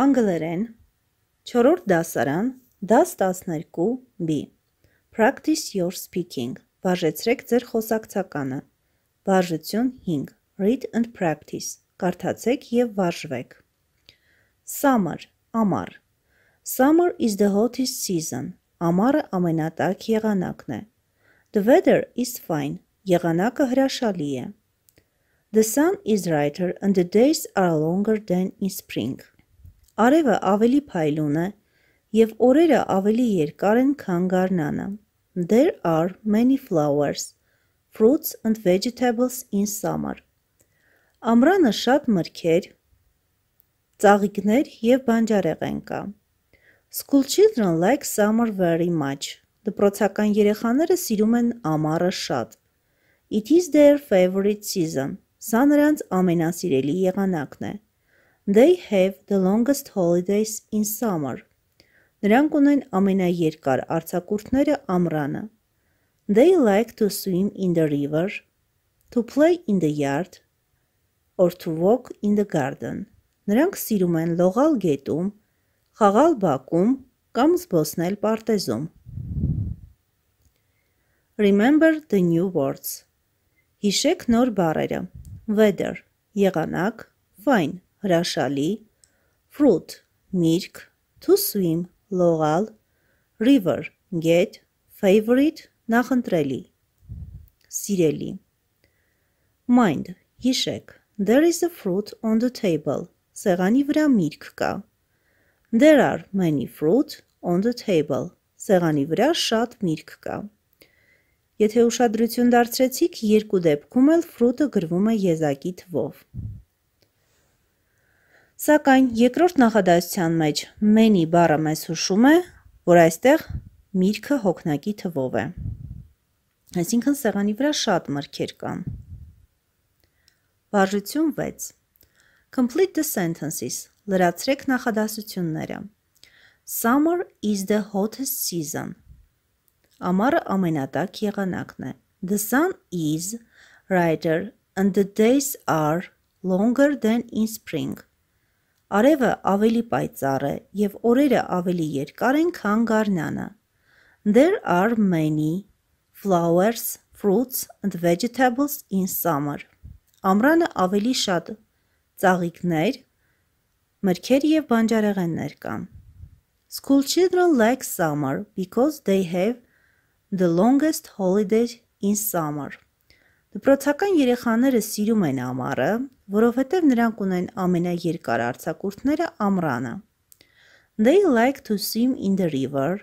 անգլերեն, չորորդ դասարան, դաս 12 B, practice your speaking, բաժեցրեք ձեր խոսակցականը, բաժություն 5, read and practice, կարթացեք և վարժվեք, summer, ամար, summer is the hottest season, ամարը ամենատակ եղանակն է, the weather is fine, եղանակը հրաշալի է, The sun is brighter and the days are longer than in spring. Արևը ավելի փայլուն է եւ օրերը ավելի երկար են, քան գարնանը։ There are many flowers, fruits and vegetables in summer։ Ամռանը շատ մրգեր, ծաղիկներ եւ բանջարեղ են կա։ School children like summer very much։ Դպրոցական երեխաները սիրում են ամառը շատ։ It is their favorite season։ Սա նրանց ամենասիրելի եղանակն է։ They have the longest holidays in summer. Նրանք ունեն ամենաերկար արձակուրդները ամռանը։ They like to swim in the river, to play in the yard, or to walk in the garden. Նրանք սիրում են լողալ գետում, խաղալ բակում կամ զբոսնել պարտեզում։ Remember the new words. Հիշեք նոր բառերը. Weather, եղանակ, fine, հրաշալի, fruit, միրգ, to swim, լողալ, river, գետ, favorite, նախընտրելի, սիրելի։ Mind, հիշեք, there is a fruit on the table, սեղանի վրա միրգ կա։ There are many fruit on the table, սեղանի վրա շատ միրգ կա։ Եթե ուշադրություն դարձրեցիք, երկու դեպքում էլ ֆրուտը գրվում է եզակի թվով։ Սակայն երկրորդ նախադասության մեջ մենի բառը մեզ հուշում է, որ այստեղ միրգը հոգնակի թվով է։ Այսինքն սեղանի վրա շատ մրգեր կան։ Վարժություն 6 Complete the sentences. Լրացրեք նախադասությունները։ Summer is the hottest season. Ամառը ամենատաք եղանակն է։ The sun is brighter and the days are longer than in spring. Արևը ավելի պայծառ է եւ օրերը ավելի երկար են, քան գարնանը։ There are many flowers, fruits and vegetables in summer։ Ամռանը ավելի շատ ծաղիկներ, մրգեր եւ բանջարեղեններ կան։ School children like summer because they have the longest holiday in summer։ Դպրոցական երեխաները սիրում են ամառը, որովհետև նրանք ունեն ամենաերկար արձակուրդները ամռանը։ They like to swim in the river,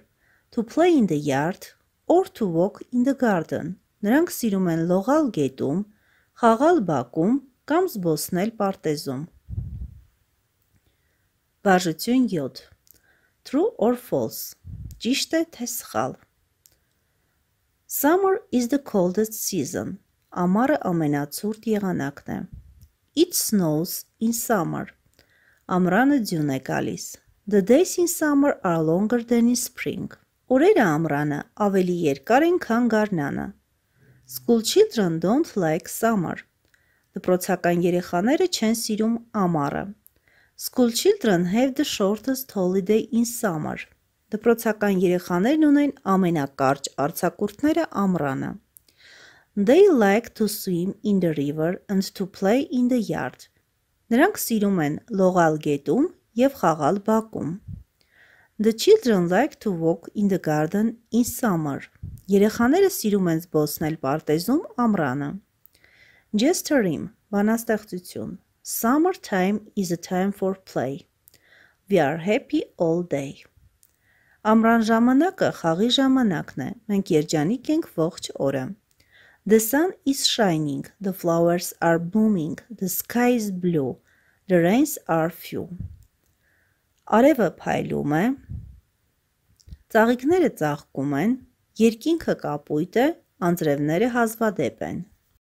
to play in the yard, or to walk in the garden։ Նրանք սիրում են լողալ գետում, խաղալ բակում կամ զբոսնել պարտեզում։ Բաժություն 7 True or false։ Ճիշտ է թե սխալ։ Summer is the coldest season Ամառը ամենացուրտ եղանակն է։ It snows in summer։ Ամռանը ձյուն է գալիս։ The days in summer are longer than in spring։ Օրերը ամռանը ավելի երկար են, քան գարնանը։ School children don't like summer։ Դպրոցական դե երեխաները չեն սիրում ամառը։ School children have the shortest holiday in summer։ Դպրոցական դե երեխաներն ունեն ամենակարճ արձակուրդները ամռանը։ They like to swim in the river and to play in the yard. Նրանք սիրում են լողալ գետում եւ խաղալ բակում։ The children like to walk in the garden in summer. Երեխաները սիրում են զբոսնել պարտեզում ամռանը։ Gesturim, բանաստեղծություն։ Summer time is a time for play. We are happy all day. Ամռան ժամանակը խաղի ժամանակն է։ Մենք երջանիկ ենք ողջ օրը։ The sun is shining, the flowers are blooming, the sky is blue, the rains are few. Արևը փայլում է, ծաղիկները ծաղկում են, երկինքը կապույտ է, անձրևները հազվադեպ են։